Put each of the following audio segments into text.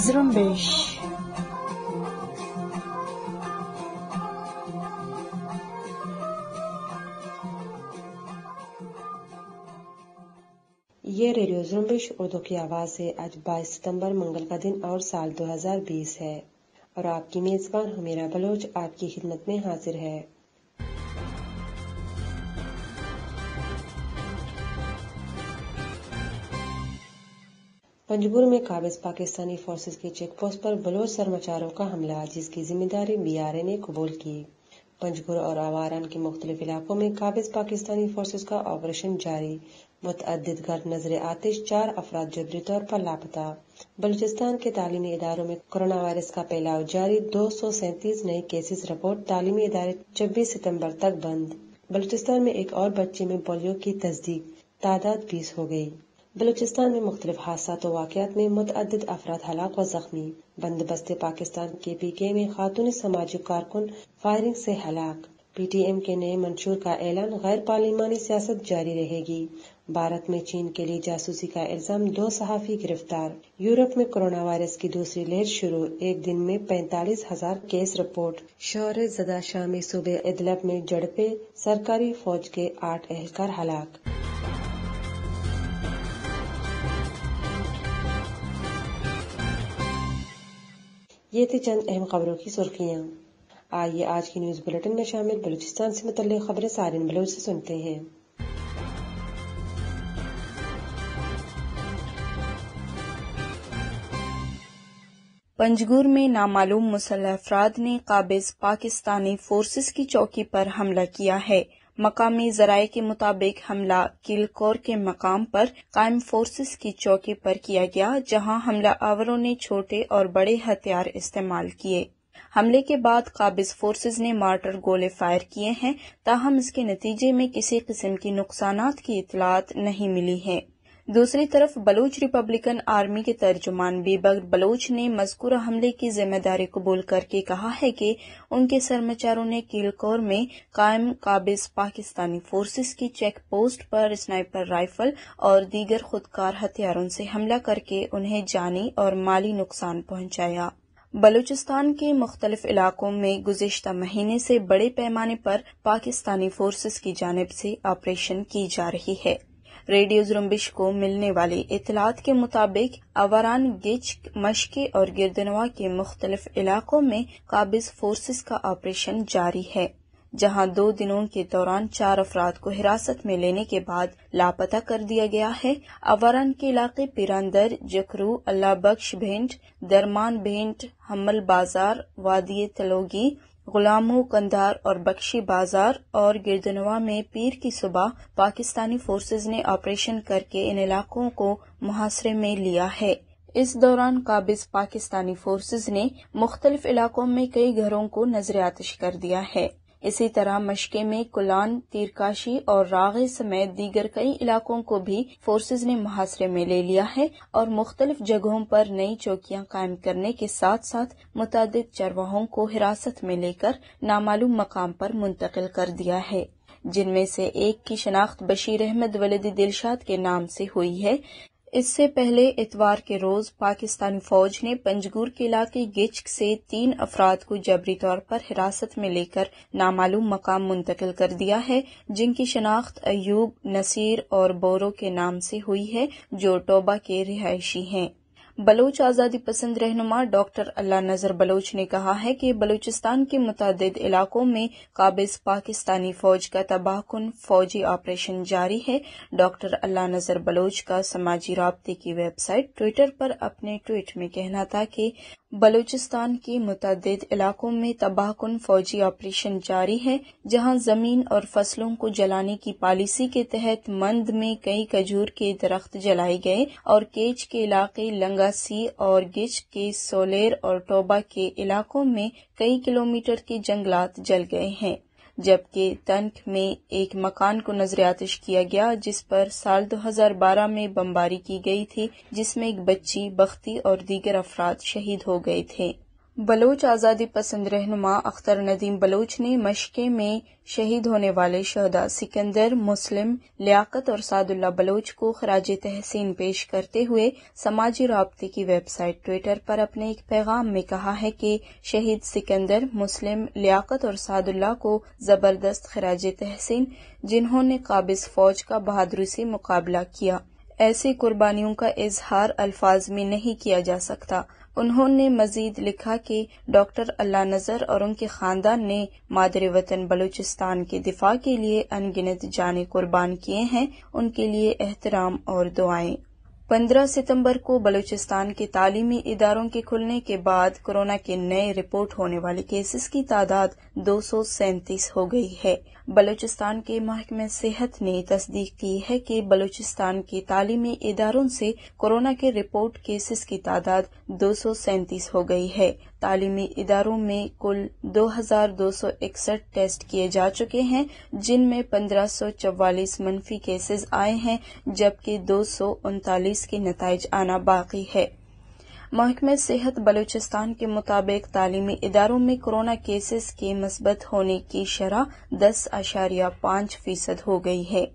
ये रेडियो जुम्बिश उर्दू की आवाज़ है आज 22 सितंबर मंगल का दिन और साल 2020 है और आपकी मेज़बान हमीरा बलोच आपकी खिदमत में हाजिर है पंजगुर में काबिज पाकिस्तानी फोर्सेज के चेक पोस्ट पर बलोच सरमाचारों का हमला जिसकी जिम्मेदारी बीआरए ने कबूल की पंजगुर और आवारान के मुख्तलिफ इलाकों में काबिज पाकिस्तानी फोर्सेज का ऑपरेशन जारी मुतद घर नजर आतिश चार अफराद जबरी तौर पर लापता बलूचिस्तान के तालीमी इदारों में कोरोना वायरस का फैलाव जारी दो सौ सैंतीस नए केसेज रिपोर्ट तालीमी इदारे छब्बीस सितम्बर तक बंद बलूचिस्तान में एक और बच्चे में पोलियो की तस्दीक तादाद बीस हो गयी बलूचिस्तान में मुख्तलि हादसा वाकत में मतद अफराद हलाक व जख्मी बंद पाकिस्तान के पी के में खातून समाजी कारकुन फायरिंग से हलाक पी टी एम के नए मंशूर का ऐलान गैर पार्लिमानी सियासत जारी रहेगी भारत में चीन के लिए जासूसी का इल्जाम दो सहाफी गिरफ्तार यूरोप में कोरोना वायरस की दूसरी लहर शुरू एक दिन में पैंतालीस हजार केस रिपोर्ट शौर्य जदा शामी सूबे इदलब में जड़पे सरकारी फौज के आठ एहलकार हलाक ये थे चंद अहम खबरों की सुर्खियाँ आइए आज की न्यूज बुलेटिन में शामिल बलूचिस्तान से मुतल खबरें सारिन बलोच ऐसी सुनते हैं पंजगुर में नामालूम मुसल अफराद ने काबिज पाकिस्तानी फोर्सेस की चौकी पर हमला किया है मकामी जराये के मुताबिक हमला किलकोर के मकाम पर कायम फोर्सेस की चौकी पर किया गया जहां हमला आवरों ने छोटे और बड़े हथियार इस्तेमाल किए हमले के बाद काबिज फोर्सेज ने मार्टर गोले फायर किए हैं ताहम इसके नतीजे में किसी किस्म की नुकसान की इतलात नहीं मिली है दूसरी तरफ बलूच रिपब्लिकन आर्मी के तर्जुमान बीबक बलूच ने मजकूर हमले की जिम्मेदारी कबूल करके कहा है कि उनके सरमाचारों ने किलकोर में कायम काबिज पाकिस्तानी फोर्सेस की चेक पोस्ट पर स्नाइपर राइफल और दीगर खुदकार हथियारों से हमला करके उन्हें जानी और माली नुकसान पहुंचाया बलूचिस्तान के मुख्तलिफ इलाकों में गुजशत महीने से बड़े पैमाने पर पाकिस्तानी फोर्सेस की जानब से ऑपरेशन की जा रही है रेडियो जुम्बिश को मिलने वाली इतलात के मुताबिक अवरान गिच मशके और गिरदनवा के मुख्तलिफ इलाकों में काबिज फोर्सेस का ऑपरेशन जारी है जहां दो दिनों के दौरान चार अफराद को हिरासत में लेने के बाद लापता कर दिया गया है अवरान के इलाके पिरंदर जकरू अल्लाह बख्श भेंट दरमान भेंट हमल बाजार वादी तलोगी गुलामो कंधार और बख्शी बाजार और गिरदनवा में पीर की सुबह पाकिस्तानी फोर्सेज ने ऑपरेशन करके इन इलाकों को मुहासरे में लिया है इस दौरान काबिज पाकिस्तानी फोर्सेज ने मुख्तलिफ इलाकों में कई घरों को नजर आतश कर दिया है इसी तरह मशक़े में कुलान तीरकाशी और रागे समेत दीगर कई इलाकों को भी फोर्सेज ने मुहासरे में ले लिया है और मुख्तलिफ जगहों पर नई चौकियां कायम करने के साथ साथ मुतद चरवाहों को हिरासत में लेकर नामालूम मकाम पर मुंतकिल कर दिया है जिनमें से एक की शनाख्त बशीर अहमद वलद दिलशाद के नाम से हुई है इससे पहले इतवार के रोज पाकिस्तानी फौज ने पंजगूर के इलाके गिचक से तीन अफराद को जबरी तौर पर हिरासत में लेकर नामालूम मकाम मुंतकिल कर दिया है जिनकी शनाख्त अयूब नसीर और बोरो के नाम से हुई है जो टोबा के रिहायशी हैं बलोच आज़ादी पसंद रहनुमा डॉक्टर अल्लाह नजर बलोच ने कहा है कि बलूचिस्तान के मुतद इलाकों में काबिज पाकिस्तानी फौज का तबाहकुन फौजी ऑपरेशन जारी है डॉक्टर अल्लाह नजर बलोच का समाजी रबते की वेबसाइट ट्विटर पर अपने ट्वीट में कहना था कि बलूचिस्तान के मुतद इलाकों में तबाहकुन फौजी ऑपरेशन जारी है जहां जमीन और फसलों को जलाने की पॉलिसी के तहत मंद में कई खजूर के दरख्त जलाए गए और केच के इलाके लंगा सी और गिच के सोलेर और टोबा के इलाकों में कई किलोमीटर के जंगलात जल गए हैं जबकि तनख में एक मकान को आतिश किया गया जिस पर साल 2012 में बमबारी की गई थी जिसमें एक बच्ची बख्ती और दीगर अफराद शहीद हो गए थे बलोच आज़ादी पसंद रहनुमा अख्तर नदीम बलोच ने मशक़े में शहीद होने वाले शहदा सिकंदर मुस्लिम लियाकत और सादुल्ला बलोच को खराज तहसीन पेश करते हुए समाजी रबते की वेबसाइट ट्विटर पर अपने एक पैगाम में कहा है कि शहीद सिकंदर मुस्लिम लियाकत और सादुल्ला को ज़बरदस्त खराज तहसीन जिन्होंने काबिज फौज का बहादुरी से मुकाबला किया ऐसी कुर्बानियों का इजहार अल्फाज में नहीं किया जा सकता उन्होंने मजीद लिखा कि डॉक्टर अल्लाह नजर और उनके खानदान ने मादरे वतन बलूचिस्तान के दिफा के लिए अनगिनत जाने कुर्बान किए हैं उनके लिए एहतराम और दुआएं 15 सितंबर को बलूचिस्तान के तालीमी इदारों के खुलने के बाद कोरोना के नए रिपोर्ट होने वाले केसेस की तादाद दो हो गई है बलूचिस्तान के महकमे सेहत ने तस्दीक की है कि बलूचिस्तान के तालीमी इदारों से कोरोना के रिपोर्ट केसेस की तादाद दो हो गई है तालीमी इदारों में कुल दो हज़ार दो सौ इकसठ टेस्ट किए जा चुके हैं जिनमें पंद्रह सौ मनफी केसेज आए हैं जबकि दो सौ उनतालीस के नतज आना बाकी है महकमे सेहत बलूचिस्तान के मुताबिक तालीमी इदारों में कोरोना केसेस के मस्बत होने की शरह दस अशारिया पांच फीसद हो गई है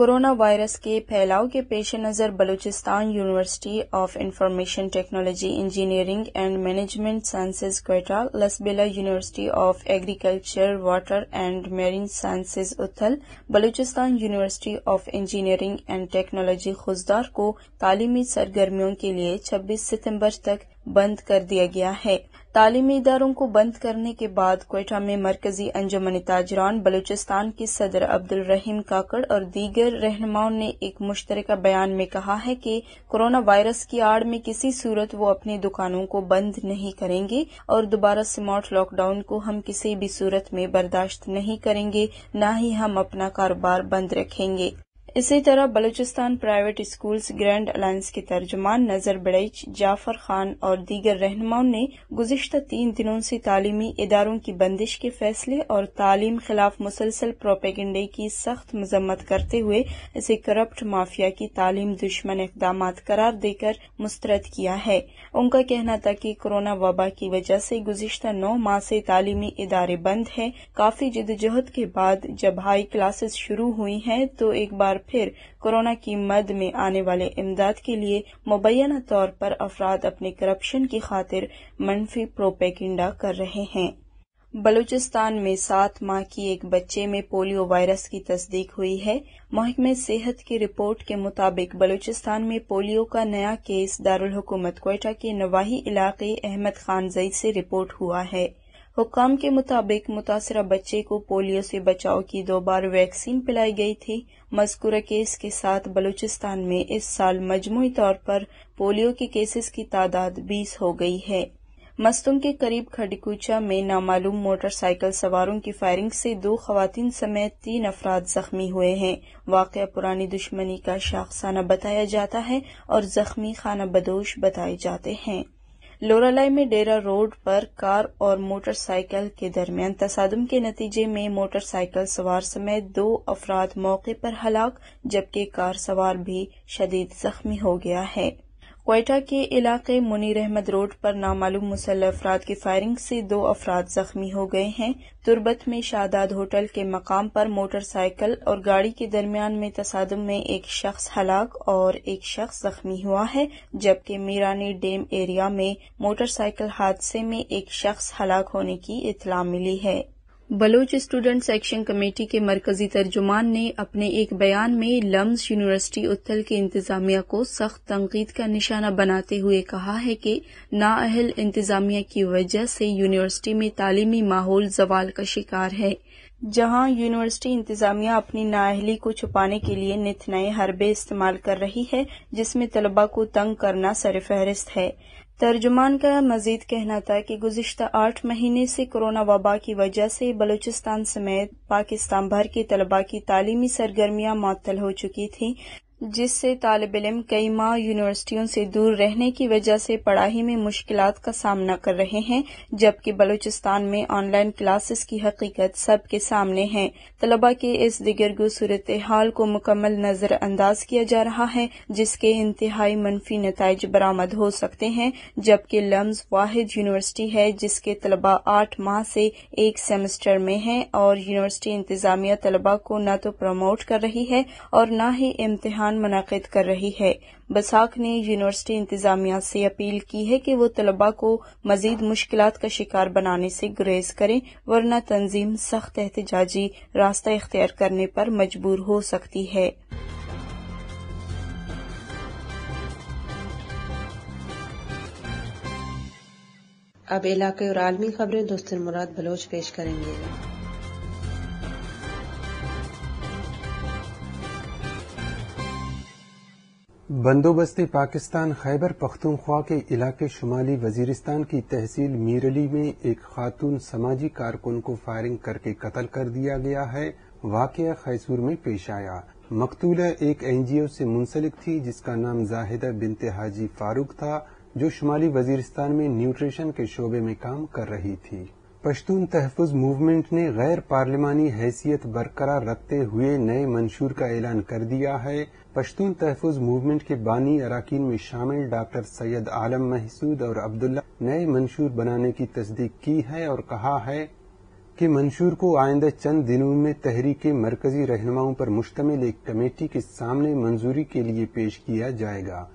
कोरोना वायरस के फैलाव के पेश नज़र Balochistan university of information technology engineering and management sciences Quetta Lasbela university of agriculture water and marine sciences Uthal Balochistan university of engineering and technology Khuzdar को तालीमी सरगर्मियों के लिए 26 सितंबर तक बंद कर दिया गया है तालीमी इदारों को बंद करने के बाद कोयटा में मरकजी अंजमन ताजरान बलूचिस्तान के सदर अब्दुल रहीम काकड़ और दीगर रहनुमाओं ने एक मुश्तर बयान में कहा है कि कोरोना वायरस की आड़ में किसी सूरत वो अपनी दुकानों को बंद नहीं करेंगे और दोबारा स्मार्ट लॉकडाउन को हम किसी भी सूरत में बर्दाश्त नहीं करेंगे न ही हम अपना कारोबार बंद रखेंगे इसी तरह Balochistan private schools grand alliance के तर्जमान नजर बड़ैच जाफर खान और दीगर रहनुमाओं ने गुजशत तीन दिनों से तालीमी इदारों की बंदिश के फैसले और तालीम खिलाफ मुसलसल प्रोपेगेंडे की सख्त मजम्मत करते हुए इसे करप्ट माफिया की तालीम दुश्मन इकदाम करार देकर मुस्तरद किया है उनका कहना था कि कोरोना वबा की वजह से गुजशत नौ माह से तालीमी इदारे बंद हैं काफी जदोजहद के बाद जब हाई क्लासेस शुरू हुई हैं तो एक बार फिर कोरोना की मद में आने वाले इमदाद के लिए मुबैना तौर पर अफराद अपने करप्शन की खातिर मनफी प्रोपेगेंडा कर रहे हैं बलूचिस्तान में सात माह की एक बच्चे में पोलियो वायरस की तस्दीक हुई है महकमे सेहत की रिपोर्ट के मुताबिक बलूचिस्तान में पोलियो का नया केस दारुल हुकूमत कोयटा के नवाही इलाके अहमद खान जई से रिपोर्ट हुआ है हुकाम के मुताबिक मुतासर बच्चे को पोलियो से बचाव की दो बार वैक्सीन पिलाई गई थी मजकूर केस के साथ बलूचिस्तान में इस साल मजमू तौर पर पोलियो के केसेस की तादाद बीस हो गई है मस्तुम के करीब खडकूचा में नामालूम मोटरसाइकिल सवारों की फायरिंग से दो खातन समेत तीन अफराद जख्मी हुए हैं वाक़ पुरानी दुश्मनी का शाखसाना बताया जाता है और जख्मी खाना बदोश बताए जाते हैं लोरालाई में डेरा रोड पर कार और मोटरसाइकिल के दरमियान तसादम के नतीजे में मोटरसाइकिल सवार समेत दो अफराद मौके पर हलाक जबकि कार सवार भी शदीद जख्मी हो गया है कोयटा के इलाके मुनीर अहमद रोड पर नामालूम मुसल्ह अफराद की फायरिंग से दो अफराद जख्मी हो गए हैं तुर्बत में शादाद होटल के मकाम पर मोटरसाइकिल और गाड़ी के दरमियान में तसादम में एक शख्स हलाक और एक शख्स जख्मी हुआ है जबकि मीरानी डेम एरिया में मोटरसाइकिल हादसे में एक शख्स हलाक होने की इतला मिली है बलोच स्टूडेंट सेक्शन कमेटी के मरकजी तर्जुमान ने अपने एक बयान में लम्स यूनिवर्सिटी उत्तल की इंतजामिया को सख्त तनकीद का निशाना बनाते हुए कहा है कि नाअहल इंतजामिया की वजह से यूनिवर्सिटी में तालीमी माहौल जवाल का शिकार है जहां यूनिवर्सिटी इंतजामिया अपनी नाअहली को छुपाने के लिए नित नए हरबे इस्तेमाल कर रही है जिसमें तलबा को तंग करना सरफहरिस्त है तर्जुमान का मजीद कहना था कि गुजशत आठ महीने से कोरोना वबा की वजह से बलूचिस्तान समेत पाकिस्तान भर के तलबा की तालीमी सरगर्मियां मअतल हो चुकी थीं जिससे तालब इम कई माह यूनिवर्सिटियों से दूर रहने की वजह से पढ़ाई में मुश्किल का सामना कर रहे हैं जबकि बलूचिस्तान में ऑनलाइन क्लासेस की हकीकत सबके सामने है तलबा के इस दिगरगु सूरत हाल को मुकम्मल नज़रअंदाज किया जा रहा है जिसके इंतहाई मनफी नतज बरामद हो सकते हैं जबकि लम्ब वाहिद यूनिवर्सिटी है जिसके तलबा आठ माह से एक सेमेस्टर में है और यूनिवर्सिटी इंतजामिया तलबा को न तो प्रमोट कर रही है और न ही इम्तहान व्याख्यान मुनद कर रही है बसाख ने यूनिवर्सिटी इंतजामिया से अपील की है कि वो तलबा को मजीद मुश्किल का शिकार बनाने से गुरेज करें वरना तंजीम सख्त एहतजाजी रास्ता इख्तियार करने पर मजबूर हो सकती है अब इलाके और आलमी खबरें दोस्त मुराद बलोच पेश करेंगे बंदोबस्ती पाकिस्तान खैबर पख्तूनख्वा के इलाके शुमाली वजीरिस्तान की तहसील मीरली में एक खातून समाजी कारकुन को फायरिंग करके कत्ल कर दिया गया है वाकया खैसूर में पेश आया मकतूला एक एनजीओ से मुंसलिक थी जिसका नाम जाहिदा बिनते हाजी फारूक था जो शुमाली वजीरिस्तान में न्यूट्रिशन के शोबे में काम कर रही थी पश्तून तहफ़ मूवमेंट ने गैर पार्लिमानी हैसियत बरकरार रखते हुए नए मंशूर का ऐलान कर दिया है पश्तून तहफ़ मूवमेंट के बानी अरकान में शामिल डॉक्टर सैयद आलम महसूद और अब्दुल्ला नए मंशूर बनाने की तस्दीक की है और कहा है कि मंशूर को आइंदा चंद दिनों में तहरीक के मरकजी रहनुमाओं पर मुश्तमिल एक कमेटी के सामने मंजूरी के लिए पेश किया जाएगा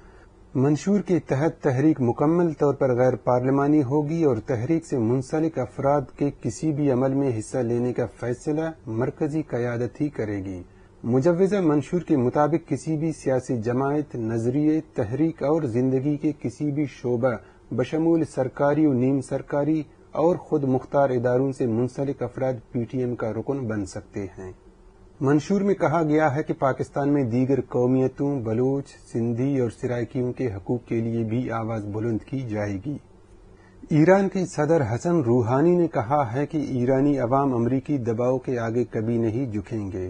मंशूर के तहत तहरीक मुकम्मल तौर पर गैर पार्लिमानी होगी और तहरीक से मुंसलिक अफराद के किसी भी अमल में हिस्सा लेने का फैसला मरकजी क्यादत ही करेगी मुजवजा मंशूर के मुताबिक किसी भी सियासी जमायत नजरिए तहरीक और जिंदगी के किसी भी शोबा बशमूल सरकारी और नीम सरकारी और खुद मुख्तार इदारों से मुंसलिक अफराद पी टी एम का रुकन बन सकते हैं मंशूर में कहा गया है कि पाकिस्तान में दीगर कौमियतों बलोच सिंधी और सराइकियों के हकूक के लिए भी आवाज बुलंद की जाएगी ईरान के सदर हसन रूहानी ने कहा है कि ईरानी अवाम अमरीकी दबाव के आगे कभी नहीं झुकेंगे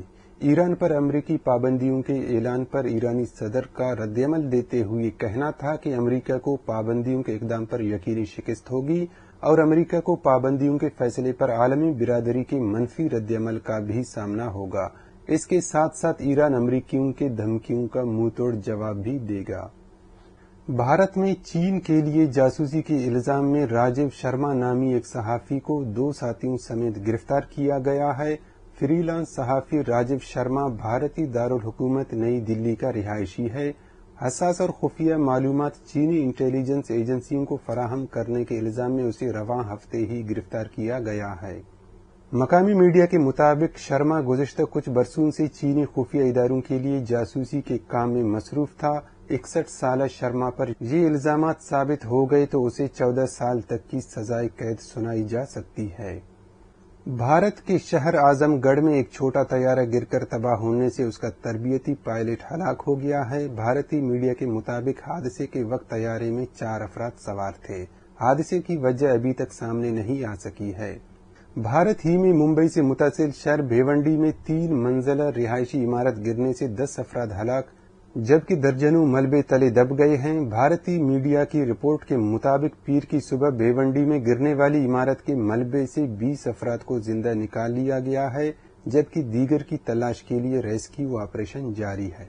ईरान पर अमरीकी पाबंदियों के ऐलान पर ईरानी सदर का रद्दमल देते हुए कहना था कि अमरीका को पाबंदियों के इकदाम पर यकीनी शिकस्त होगी और अमेरिका को पाबंदियों के फैसले पर आलमी बिरादरी के मनफी रद्दमल का भी सामना होगा इसके साथ साथ ईरान अमरीकियों के धमकियों का मुंहतोड़ जवाब भी देगा भारत में चीन के लिए जासूसी के इल्जाम में राजीव शर्मा नामी एक सहाफी को दो साथियों समेत गिरफ्तार किया गया है फ्रीलांस सहाफी राजीव शर्मा भारतीय दारुल हुकूमत नई दिल्ली का रिहायशी है हसास और खुफिया मालूम चीनी इंटेलिजेंस एजेंसियों को फराहम करने के इल्जाम में उसे रवा हफ्ते ही गिरफ्तार किया गया है मकामी मीडिया के मुताबिक शर्मा गुजशत कुछ बरसों से चीनी खुफिया इदारों के लिए जासूसी के काम में मसरूफ था इकसठ साल शर्मा पर ये इल्जाम साबित हो गए तो उसे चौदह साल तक की सजाए कैद सुनाई जा सकती है भारत के शहर आजमगढ़ में एक छोटा तैयारा गिरकर तबाह होने से उसका तरबियती पायलट हलाक हो गया है भारतीय मीडिया के मुताबिक हादसे के वक्त तैयारे में चार अफराद सवार थे हादसे की वजह अभी तक सामने नहीं आ सकी है भारत ही में मुंबई से मुतासिर शहर भेवंडी में तीन मंजिला रिहायशी इमारत गिरने से दस अफराद हलाक जबकि दर्जनों मलबे तले दब गए हैं भारतीय मीडिया की रिपोर्ट के मुताबिक पीर की सुबह बेवंडी में गिरने वाली इमारत के मलबे से 20 अफराद को जिंदा निकाल लिया गया है जबकि दीगर की तलाश के लिए रेस्क्यू ऑपरेशन जारी है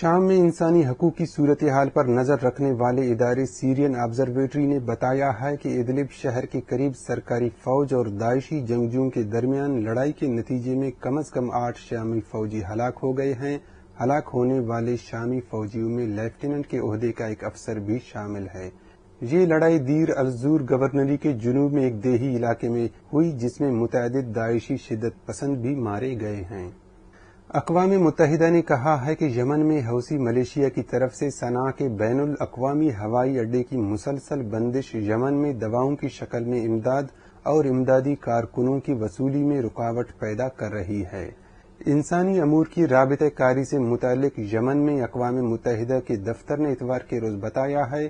शाम में इंसानी हकूक की सूरत हाल पर नजर रखने वाले इदारे सीरियन ऑब्जर्वेटरी ने बताया है कि इदलिब शहर के करीब सरकारी फौज और दाइशी जंगजुओं के दरमियान लड़ाई के नतीजे में कम अज कम आठ शामिल फौजी हलाक हो गए हैं हलाक होने वाले शामी फौजियों में लेफ्टिनेंट के अहदे का एक अफसर भी शामिल है ये लड़ाई दीर अलजूर गवर्नरी के जुनूब में एक देही इलाके में हुई जिसमें मुतद दाइशी शिदत पसंद भी मारे गए हैं अकवा मुतहदा ने कहा है कि यमन में हौसी मलेशिया की तरफ से सना के बैन अवी हवाई अड्डे की मुसलसल बंदिश यमन में दवाओं की शक्ल में इमदाद और इमदादी कारकुनों की वसूली में रुकावट पैदा कर रही है इंसानी अमूर की रबत कारी से मुतल यमन में अकवा मुतहदा के दफ्तर ने इतवार के रोज़ बताया है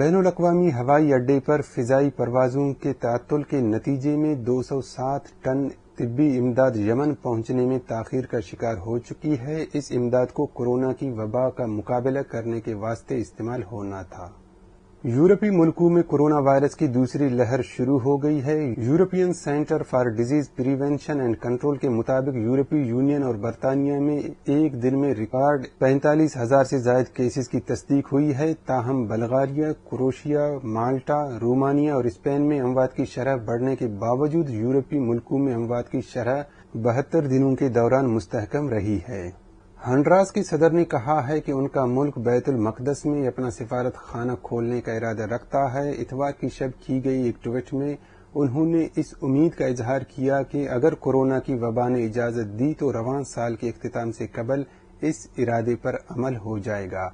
बैन अलावा हवाई अड्डे पर फिजाई परवाजों के तातुल के नतीजे में दो सौ सात टन तिब्बी इमदाद यमन पहुंचने में ताखिर का शिकार हो चुकी है इस इमदाद को कोरोना की वबा का मुकाबला करने के वास्ते इस्तेमाल होना था यूरोपीय मुल्कों में कोरोना वायरस की दूसरी लहर शुरू हो गई है European centre for disease prevention and control के मुताबिक यूरोपीय यूनियन और बरतानिया में एक दिन में रिकॉर्ड पैंतालीस हजार से ज्यादा केसेस की तस्दीक हुई है ताहम बल्गारिया क्रोशिया माल्टा रोमानिया और स्पेन में अमवाद की शरह बढ़ने के बावजूद यूरोपीय मुल्कों में अमवाद की शरह बहत्तर दिनों के दौरान मुस्तहकम रही है हंड्रास की सदर ने कहा है कि उनका मुल्क बैतुल मकदस में अपना सिफारत खाना खोलने का इरादा रखता है इतवार की शब की गई एक ट्वीट में उन्होंने इस उम्मीद का इजहार किया कि अगर कोरोना की वबा ने इजाजत दी तो रवान साल के अख्तितम से कबल इस इरादे पर अमल हो जाएगा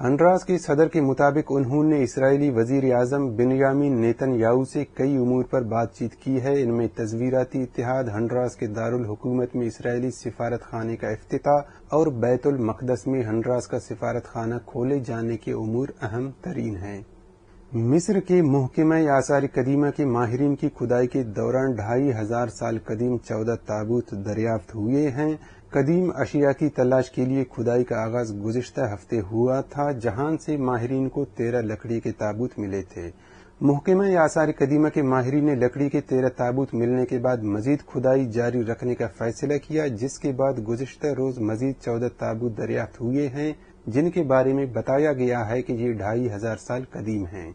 हनराज के सदर के मुताबिक उन्होंने इसराइली वजीर आजम बिनयामिन नेतन याऊ से कई उमूर पर बातचीत की है इनमें तस्वीराती इतिहाद हंड्रास के दारुल हुकूमत में इसराइली सिफारत खाने का अफ्ताह और बैतुल मकदस में हंड्रास का सिफारत खाना खोले जाने के उमूर अहम तरीन है मिस्र के महकम आसार कदीमा के माहरीन की खुदाई के दौरान ढाई हजार साल कदीम चौदह ताबूत दरियाफ्त हुए हैं कदीम अशिया की तलाश के लिए खुदाई का आगाज गुजशत हफ्ते हुआ था जहां से माहरीन को तेरह लकड़ी के ताबूत मिले थे या आसार कदीमा के माहरीन ने लकड़ी के तेरह ताबूत मिलने के बाद मजीद खुदाई जारी रखने का फैसला किया जिसके बाद गुजशत रोज मजीद चौदह ताबूत दरियाफ्त हुए हैं जिनके बारे में बताया गया है कि ये ढाई हजार साल कदीम हैं